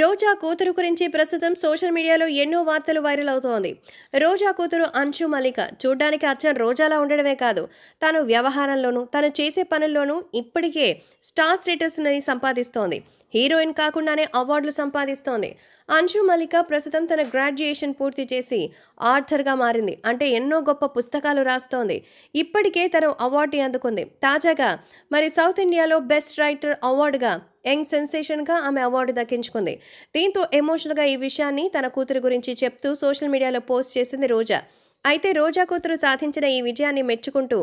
రోజా కూతురు గురించి ప్రస్తుతం సోషల్ మీడియాలో ఎన్నో వార్తలు వైరల్ అవుతోంది రోజా కూతురు అంశు మలిక చూడ్డానికి అచ్చం రోజాలా ఉండడమే కాదు తను వ్యవహారంలోనూ తను చేసే పనుల్లోనూ ఇప్పటికే స్టార్ స్టేటస్ని సంపాదిస్తోంది హీరోయిన్ కాకుండానే అవార్డులు సంపాదిస్తోంది అంశు మలిక ప్రస్తుతం తన గ్రాడ్యుయేషన్ పూర్తి చేసి ఆర్థర్గా మారింది అంటే ఎన్నో గొప్ప పుస్తకాలు రాస్తోంది ఇప్పటికే తను అవార్డుని అందుకుంది తాజాగా మరి సౌత్ ఇండియాలో బెస్ట్ రైటర్ అవార్డుగా యంగ్ సెన్సేషన్గా ఆమె అవార్డు దక్కించుకుంది దీంతో ఎమోషనల్గా ఈ విషయాన్ని తన కూతురు గురించి చెప్తూ సోషల్ మీడియాలో పోస్ట్ చేసింది రోజా అయితే రోజా కూతురు సాధించిన ఈ విజయాన్ని మెచ్చుకుంటూ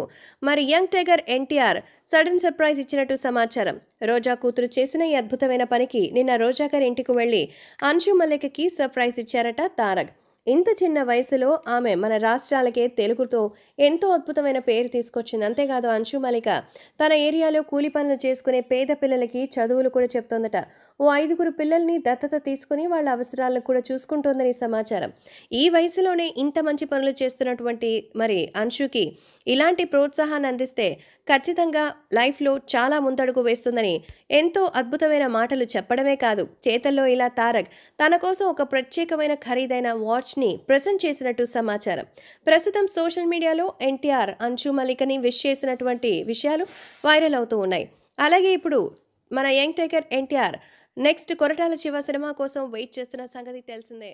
మరి young tiger NTR sudden surprise ఇచ్చినట్టు సమాచారం రోజా కూతురు చేసిన ఈ అద్భుతమైన పనికి నిన్న గారి ఇంటికి వెళ్ళి అంశు మల్లికకి సర్ప్రైజ్ ఇచ్చారట తారక్ ఇంత చిన్న వయసులో ఆమె మన రాష్ట్రాలకే తెలుగుతో ఎంతో అద్భుతమైన పేరు తీసుకొచ్చింది అంతేకాదు అంశు మలిక తన ఏరియాలో కూలి పనులు చేసుకునే పేద పిల్లలకి చదువులు కూడా చెప్తోందట ఓ ఐదుగురు పిల్లల్ని దత్తత తీసుకుని వాళ్ళ అవసరాలను కూడా చూసుకుంటోందని సమాచారం ఈ వయసులోనే ఇంత మంచి పనులు చేస్తున్నటువంటి మరి అంశుకి ఇలాంటి ప్రోత్సాహాన్ని అందిస్తే ఖచ్చితంగా లైఫ్లో చాలా ముందడుగు వేస్తుందని ఎంతో అద్భుతమైన మాటలు చెప్పడమే కాదు చేతల్లో ఇలా తారక్ తన కోసం ఒక ప్రత్యేకమైన ఖరీదైన వాచ్ని ప్రజెంట్ చేసినట్టు సమాచారం ప్రస్తుతం సోషల్ మీడియాలో ఎన్టీఆర్ అంశు మలికని విష్ చేసినటువంటి విషయాలు వైరల్ అవుతూ ఉన్నాయి అలాగే ఇప్పుడు మన young tiger NTR next Koratala Siva సినిమా కోసం వెయిట్ చేస్తున్న సంగతి తెలిసిందే